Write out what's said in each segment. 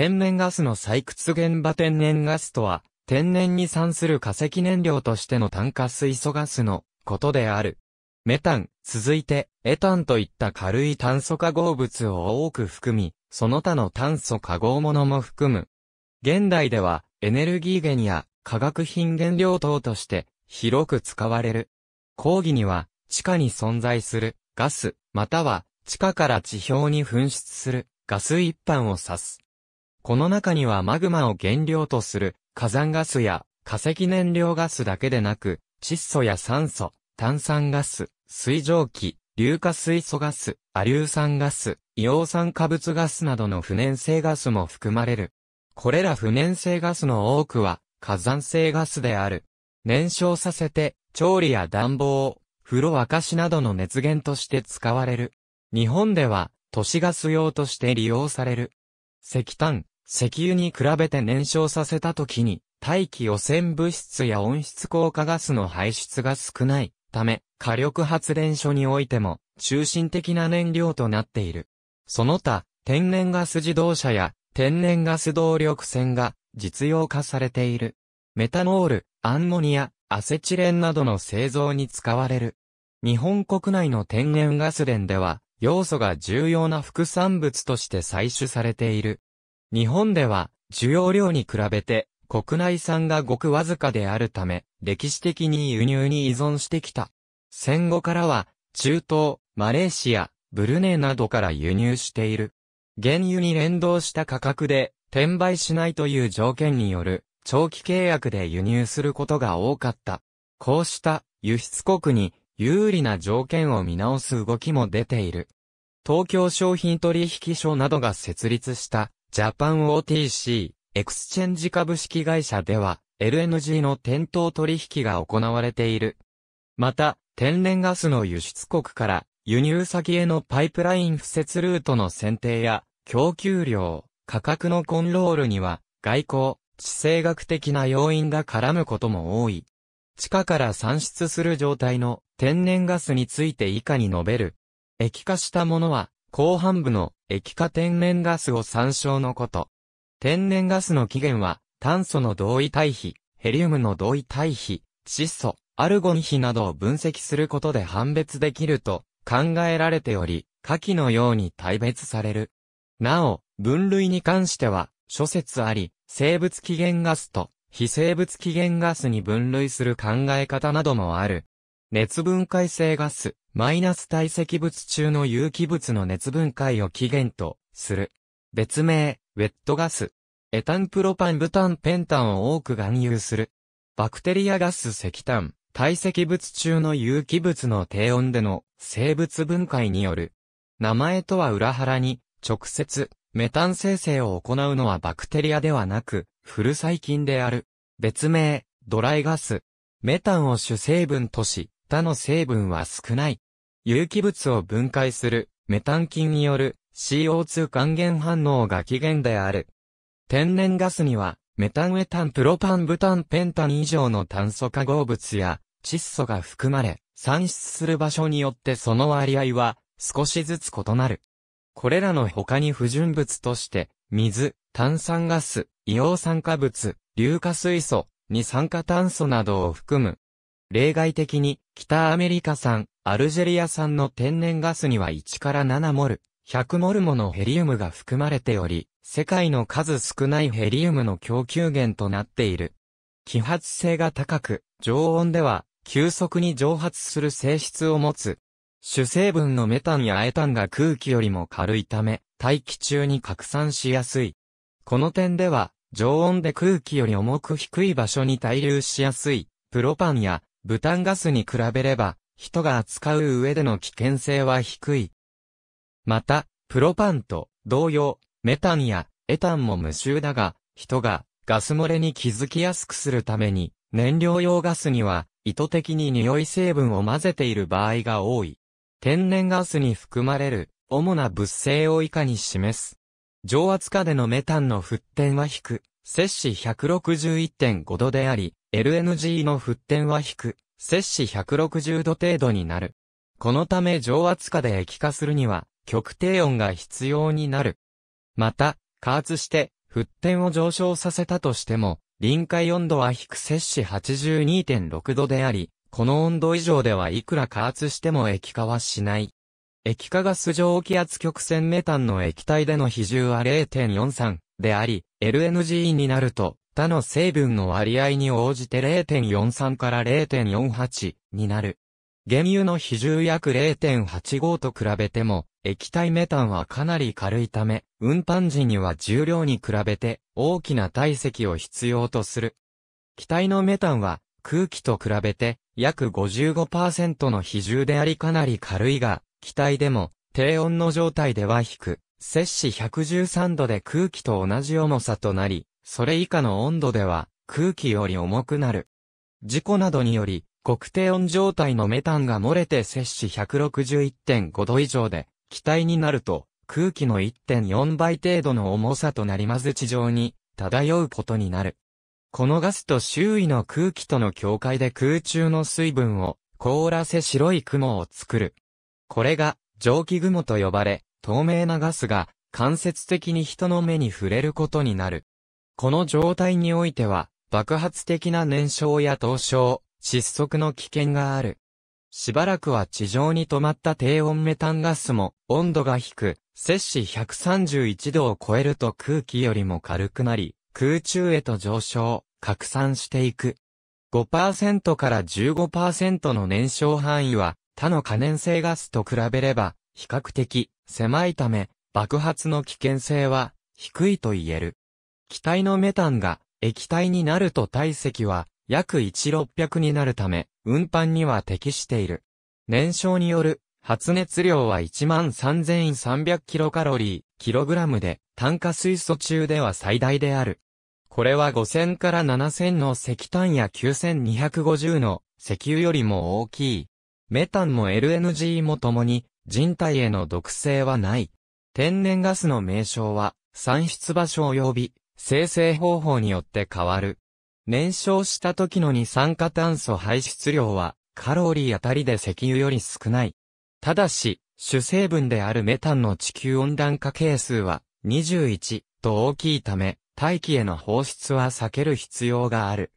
天然ガスの採掘現場天然ガスとは、天然に産する化石燃料としての炭化水素ガスのことである。メタン、続いて、エタンといった軽い炭素化合物を多く含み、その他の炭素化合物も含む。現代では、エネルギー源や化学品原料等として、広く使われる。講義には、地下に存在するガス、または地下から地表に噴出するガス一般を指す。この中にはマグマを原料とする火山ガスや化石燃料ガスだけでなく、窒素や酸素、炭酸ガス、水蒸気、硫化水素ガス、亜硫酸ガス、硫黄酸化物ガスなどの不燃性ガスも含まれる。これら不燃性ガスの多くは火山性ガスである。燃焼させて、調理や暖房、風呂沸かしなどの熱源として使われる。日本では、都市ガス用として利用される。石炭、石油に比べて燃焼させた時に、大気汚染物質や温室効果ガスの排出が少ないため、火力発電所においても、中心的な燃料となっている。その他、天然ガス自動車や天然ガス動力船が実用化されている。メタノール、アンモニア、アセチレンなどの製造に使われる。日本国内の天然ガス田では、要素が重要な副産物として採取されている。日本では、需要量に比べて、国内産がごくわずかであるため、歴史的に輸入に依存してきた。戦後からは、中東、マレーシア、ブルネーなどから輸入している。原油に連動した価格で、転売しないという条件による、長期契約で輸入することが多かった。こうした、輸出国に、有利な条件を見直す動きも出ている。東京商品取引所などが設立したジャパン OTC、エクスチェンジ株式会社では、LNG の店頭取引が行われている。また、天然ガスの輸出国から輸入先へのパイプライン付設ルートの選定や供給量、価格のコンロールには外交、地政学的な要因が絡むことも多い。地下から産出する状態の天然ガスについて以下に述べる。液化したものは後半部の液化天然ガスを参照のこと。天然ガスの起源は、炭素の同位対比、ヘリウムの同位対比、窒素、アルゴン比などを分析することで判別できると考えられており、下記のように大別される。なお、分類に関しては、諸説あり、生物起源ガスと非生物起源ガスに分類する考え方などもある。熱分解性ガス、マイナス堆積物中の有機物の熱分解を起源とする。別名、ウェットガス。エタンプロパンブタンペンタンを多く含有する。バクテリアガス石炭、堆積物中の有機物の低温での生物分解による。名前とは裏腹に、直接、メタン生成を行うのはバクテリアではなく、フル細菌である。別名、ドライガス。メタンを主成分とし、他の成分は少ない。有機物を分解するメタン菌による CO2 還元反応が起源である。天然ガスにはメタンエタンプロパンブタンペンタン以上の炭素化合物や窒素が含まれ、産出する場所によってその割合は少しずつ異なる。これらの他に不純物として、水、炭酸ガス、硫黄酸化物、硫化水素、二酸化炭素などを含む例外的に、北アメリカ産、アルジェリア産の天然ガスには1から7モル、100モルものヘリウムが含まれており、世界の数少ないヘリウムの供給源となっている。揮発性が高く、常温では、急速に蒸発する性質を持つ。主成分のメタンやエタンが空気よりも軽いため、大気中に拡散しやすい。この点では、常温で空気より重く低い場所に滞留しやすい、プロパンやブタンガスに比べれば、人が扱う上での危険性は低い。また、プロパンと同様、メタンやエタンも無臭だが、人がガス漏れに気づきやすくするために、燃料用ガスには意図的に匂い成分を混ぜている場合が多い。天然ガスに含まれる主な物性を以下に示す。上圧下でのメタンの沸点は低摂氏161.5度であり、LNG の沸点は低く、摂氏160度程度になる。このため上圧下で液化するには、極低温が必要になる。また、加圧して、沸点を上昇させたとしても、臨界温度は低摂氏82.6度であり、この温度以上ではいくら加圧しても液化はしない。液化ガス上気圧曲線メタンの液体での比重は0.43、であり、LNG になると、他の成分の割合に応じて0.43から0.48になる。原油の比重約0.85と比べても、液体メタンはかなり軽いため、運搬時には重量に比べて大きな体積を必要とする。気体のメタンは空気と比べて約55%の比重でありかなり軽いが、気体でも低温の状態では低摂氏113度で空気と同じ重さとなり、それ以下の温度では空気より重くなる。事故などにより、極低温状態のメタンが漏れて摂氏161.5度以上で、気体になると、空気の1.4倍程度の重さとなりまず地上に漂うことになる。このガスと周囲の空気との境界で空中の水分を凍らせ白い雲を作る。これが蒸気雲と呼ばれ、透明なガスが間接的に人の目に触れることになる。この状態においては、爆発的な燃焼や凍傷、窒息の危険がある。しばらくは地上に止まった低温メタンガスも温度が低く、摂氏131度を超えると空気よりも軽くなり、空中へと上昇、拡散していく。5%から15%の燃焼範囲は他の可燃性ガスと比べれば比較的狭いため、爆発の危険性は低いと言える。気体のメタンが液体になると体積は約1600になるため、運搬には適している。燃焼による発熱量は13,300キロカロリー、キログラムで、炭化水素中では最大である。これは5000から7000の石炭や9250の石油よりも大きい。メタンも LNG も共に人体への毒性はない。天然ガスの名称は、産出場所及び、生成方法によって変わる。燃焼した時の二酸化炭素排出量は、カロリーあたりで石油より少ない。ただし、主成分であるメタンの地球温暖化係数は21と大きいため、大気への放出は避ける必要がある。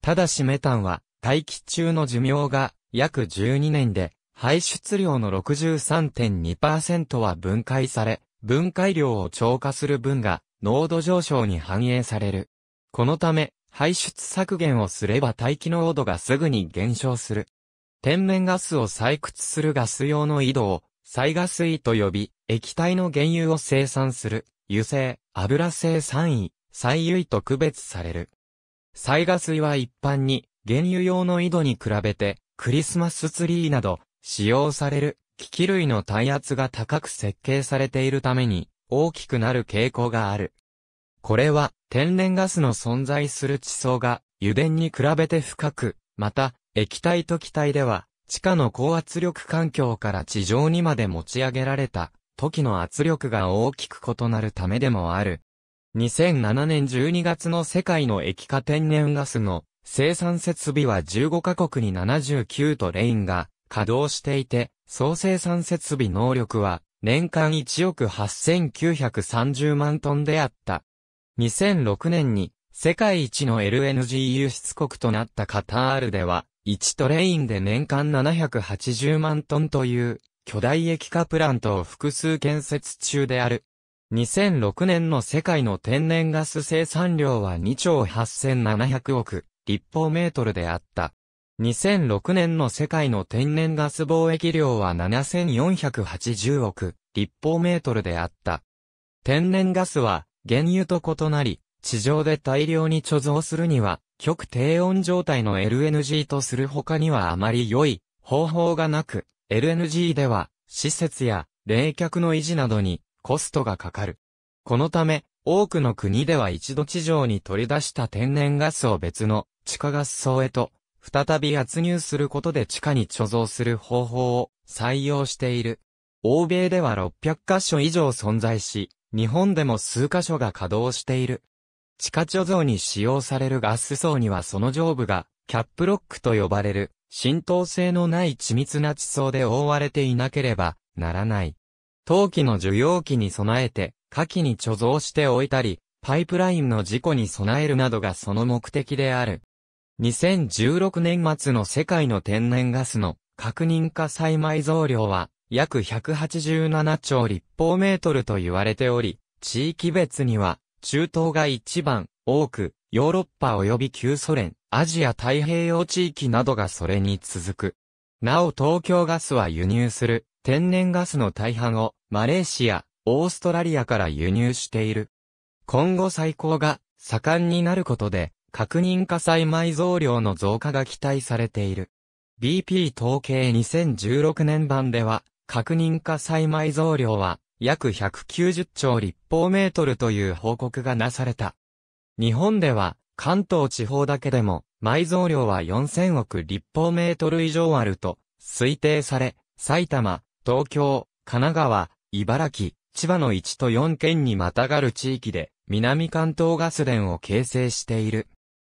ただしメタンは大気中の寿命が約12年で排出量の63.2%は分解され、分解量を超過する分が濃度上昇に反映される。このため、排出削減をすれば大気濃度がすぐに減少する。天然ガスを採掘するガス用の井戸を、災ガス井と呼び、液体の原油を生産する、油性、油性酸位、再油位と区別される。災ガス井は一般に、原油用の井戸に比べて、クリスマスツリーなど、使用される機器類の耐圧が高く設計されているために大きくなる傾向がある。これは天然ガスの存在する地層が油田に比べて深く、また液体と気体では地下の高圧力環境から地上にまで持ち上げられた時の圧力が大きく異なるためでもある。2007年12月の世界の液化天然ガスの生産設備は15カ国に79とレインが稼働していて、総生産設備能力は年間1億8930万トンであった。2006年に世界一の LNG 輸出国となったカタールでは、1トレインで年間780万トンという巨大液化プラントを複数建設中である。2006年の世界の天然ガス生産量は2兆8700億立方メートルであった。2006年の世界の天然ガス貿易量は7480億立方メートルであった。天然ガスは原油と異なり、地上で大量に貯蔵するには、極低温状態の LNG とする他にはあまり良い方法がなく、LNG では施設や冷却の維持などにコストがかかる。このため、多くの国では一度地上に取り出した天然ガスを別の地下ガス層へと再び圧入することで地下に貯蔵する方法を採用している。欧米では600箇所以上存在し、日本でも数箇所が稼働している。地下貯蔵に使用されるガス層にはその上部が、キャップロックと呼ばれる、浸透性のない緻密な地層で覆われていなければならない。陶器の需要期に備えて、下記に貯蔵しておいたり、パイプラインの事故に備えるなどがその目的である。2016年末の世界の天然ガスの確認化栽埋増量は約187兆立方メートルと言われており、地域別には中東が一番多く、ヨーロッパ及び旧ソ連、アジア太平洋地域などがそれに続く。なお東京ガスは輸入する天然ガスの大半をマレーシア、オーストラリアから輸入している。今後最高が盛んになることで確認火災埋蔵量の増加が期待されている。BP 統計2016年版では、確認火災埋蔵量は約190兆立方メートルという報告がなされた。日本では関東地方だけでも埋蔵量は4000億立方メートル以上あると推定され、埼玉、東京、神奈川、茨城、千葉の1と4県にまたがる地域で南関東ガス田を形成している。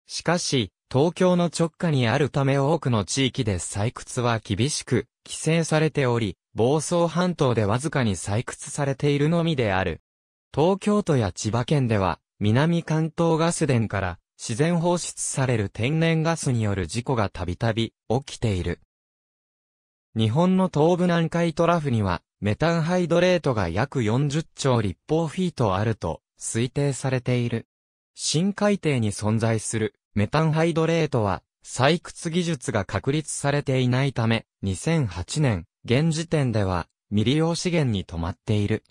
しかし、東京の直下にあるため多くの地域で採掘は厳しく規制されており、房総半島でわずかに採掘されているのみである。東京都や千葉県では、南関東ガス田から自然放出される天然ガスによる事故がたびたび起きている。日本の東部南海トラフには、メタンハイドレートが約40兆立方フィートあると推定されている。深海底に存在するメタンハイドレートは採掘技術が確立されていないため、2008年、現時点では未利用資源に止まっている。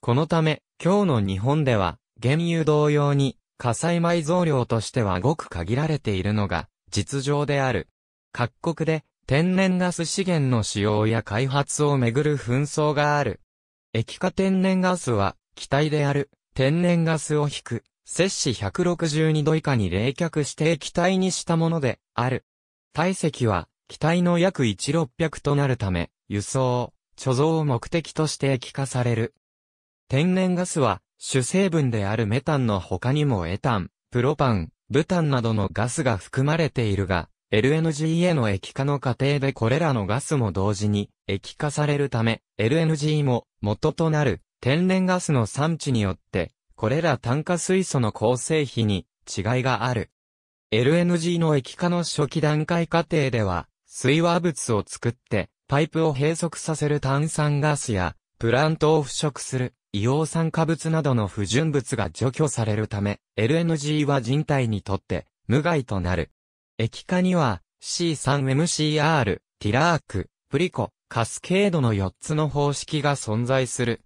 このため、今日の日本では、原油同様に、火災埋蔵量としてはごく限られているのが、実情である。各国で、天然ガス資源の使用や開発をめぐる紛争がある。液化天然ガスは、気体である、天然ガスを引く、摂氏162度以下に冷却して液体にしたものである。体積は気体の約1600となるため、輸送、貯蔵を目的として液化される。天然ガスは主成分であるメタンの他にもエタン、プロパン、ブタンなどのガスが含まれているが、LNG への液化の過程でこれらのガスも同時に液化されるため、LNG も元となる天然ガスの産地によってこれら炭化水素の構成比に違いがある。LNG の液化の初期段階過程では、水和物を作って、パイプを閉塞させる炭酸ガスや、プラントを腐食する硫黄酸化物などの不純物が除去されるため、LNG は人体にとって無害となる。液化には C3MCR、ティラーク、プリコ、カスケードの4つの方式が存在する。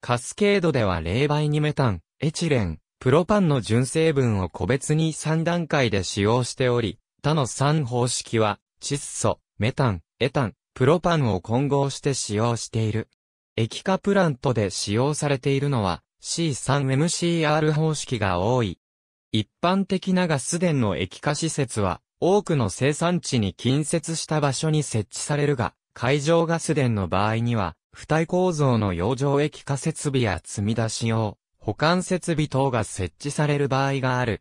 カスケードでは冷媒にメタン、エチレン、プロパンの純成分を個別に3段階で使用しており、他の3方式は、窒素、メタン、エタン、プロパンを混合して使用している。液化プラントで使用されているのは C3MCR 方式が多い。一般的なガス電の液化施設は多くの生産地に近接した場所に設置されるが、海上ガス電の場合には、付帯構造の洋上液化設備や積み出し用、保管設備等が設置される場合がある。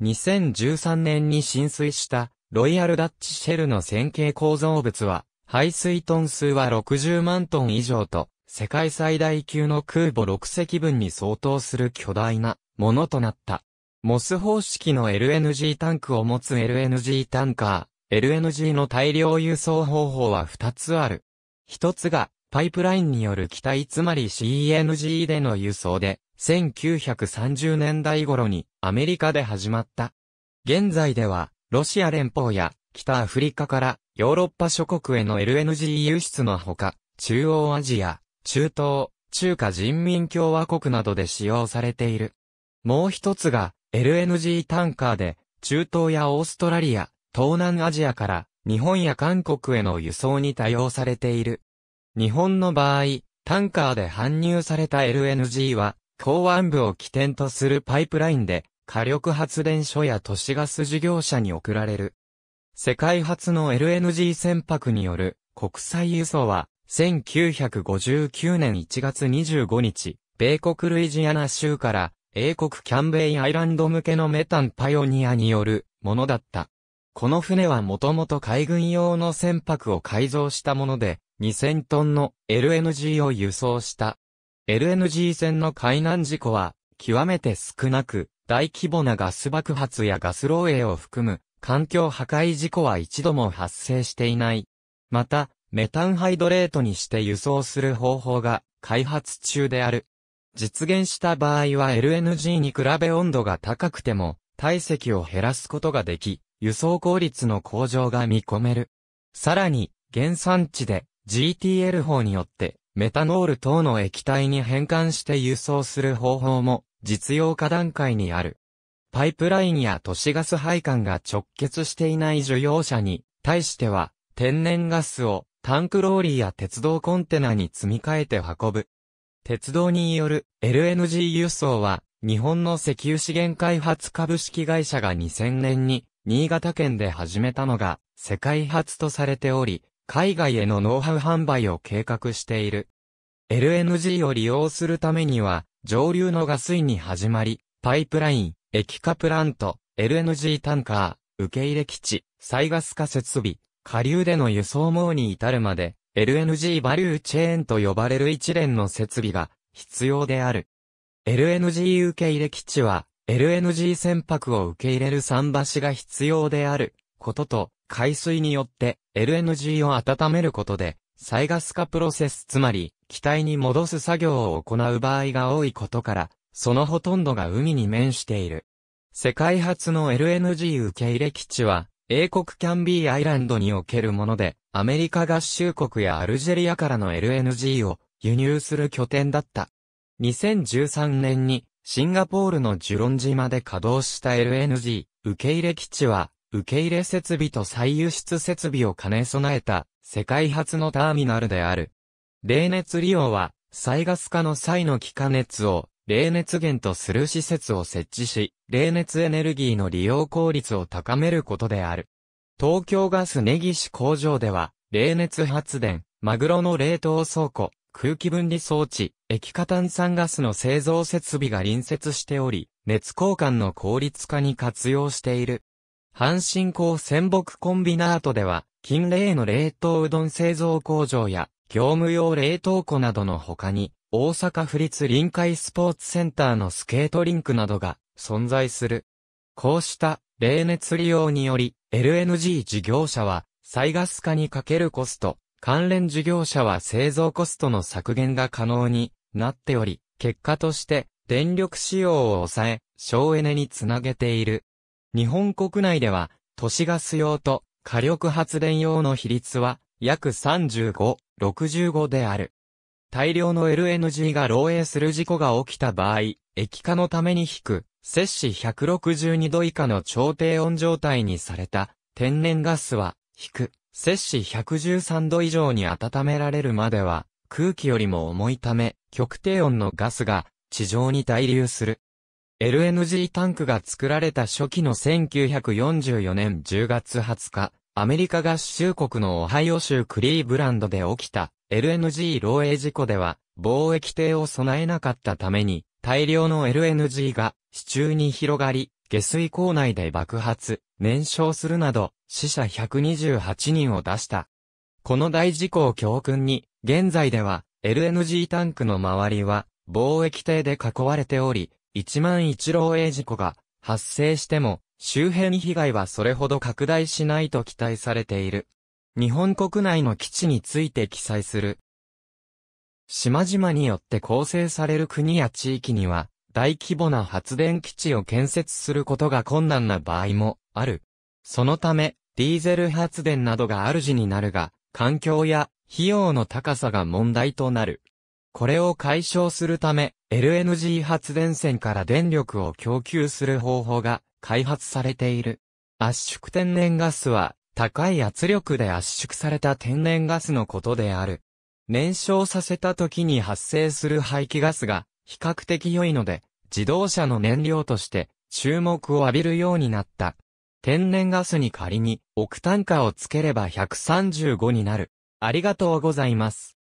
2013年に浸水したロイヤルダッチシェルの線形構造物は、排水トン数は60万トン以上と、世界最大級の空母6隻分に相当する巨大なものとなった。モス方式の LNG タンクを持つ LNG タンカー、LNG の大量輸送方法は2つある。1つがパイプラインによる機体つまり CNG での輸送で、1930年代頃にアメリカで始まった。現在では、ロシア連邦や北アフリカからヨーロッパ諸国への LNG 輸出のほか、中央アジア、中東、中華人民共和国などで使用されている。もう一つが、LNG タンカーで、中東やオーストラリア、東南アジアから、日本や韓国への輸送に多用されている。日本の場合、タンカーで搬入された LNG は、港湾部を起点とするパイプラインで、火力発電所や都市ガス事業者に送られる。世界初の LNG 船舶による国際輸送は、1959年1月25日、米国ルイジアナ州から英国キャンベイアイランド向けのメタンパイオニアによるものだった。この船はもともと海軍用の船舶を改造したもので、2000トンの LNG を輸送した。LNG 船の海難事故は、極めて少なく、大規模なガス爆発やガス漏洩を含む、環境破壊事故は一度も発生していない。また、メタンハイドレートにして輸送する方法が開発中である。実現した場合は LNG に比べ温度が高くても体積を減らすことができ、輸送効率の向上が見込める。さらに、原産地で GTL 法によって、メタノール等の液体に変換して輸送する方法も、実用化段階にある。パイプラインや都市ガス配管が直結していない需要者に、対しては、天然ガスをタンクローリーや鉄道コンテナに積み替えて運ぶ。鉄道による LNG 輸送は、日本の石油資源開発株式会社が2000年に新潟県で始めたのが世界初とされており、海外へのノウハウ販売を計画している。LNG を利用するためには、上流のガス位に始まり、パイプライン、液化プラント、LNG タンカー、受け入れ基地、再ガス化設備、下流での輸送網に至るまで、LNG バリューチェーンと呼ばれる一連の設備が必要である。LNG 受け入れ基地は、LNG 船舶を受け入れる桟橋が必要であることと、海水によって LNG を温めることで、再ガス化プロセスつまり、機体に戻す作業を行う場合が多いことから、そのほとんどが海に面している。世界初の LNG 受け入れ基地は、英国キャンビーアイランドにおけるもので、アメリカ合衆国やアルジェリアからの LNG を輸入する拠点だった。2013年にシンガポールのジュロン島で稼働した LNG 受け入れ基地は受け入れ設備と再輸出設備を兼ね備えた世界初のターミナルである。冷熱利用は、再ガス化の際の気化熱を冷熱源とする施設を設置し、冷熱エネルギーの利用効率を高めることである。東京ガス根岸工場では、冷熱発電、マグロの冷凍倉庫、空気分離装置、液化炭酸ガスの製造設備が隣接しており、熱交換の効率化に活用している。阪神港仙北コンビナートでは、近例の冷凍うどん製造工場や、業務用冷凍庫などの他に、大阪府立臨海スポーツセンターのスケートリンクなどが存在する。こうした冷熱利用により、LNG 事業者は、再ガス化にかけるコスト、関連事業者は製造コストの削減が可能になっており、結果として、電力使用を抑え、省エネにつなげている。日本国内では、都市ガス用と火力発電用の比率は約35、65である。大量の LNG が漏洩する事故が起きた場合、液化のために引く、摂氏162度以下の超低温状態にされた天然ガスは、引く、摂氏113度以上に温められるまでは、空気よりも重いため、極低温のガスが地上に滞留する。LNG タンクが作られた初期の1944年10月20日、アメリカ合衆国のオハイオ州クリーブランドで起きた LNG 漏洩事故では、貿易艇を備えなかったために、大量の LNG が市中に広がり、下水口内で爆発、燃焼するなど、死者128人を出した。この大事故を教訓に、現在では、LNG タンクの周りは、貿易艇で囲われており、一万一漏洩事故が発生しても、周辺被害はそれほど拡大しないと期待されている。日本国内の基地について記載する。島々によって構成される国や地域には、大規模な発電基地を建設することが困難な場合もある。そのため、ディーゼル発電などが主になるが、環境や費用の高さが問題となる。これを解消するため、LNG 発電線から電力を供給する方法が開発されている。圧縮天然ガスは、高い圧力で圧縮された天然ガスのことである。燃焼させた時に発生する排気ガスが比較的良いので、自動車の燃料として注目を浴びるようになった。天然ガスに仮に億単価をつければ135になる。ありがとうございます。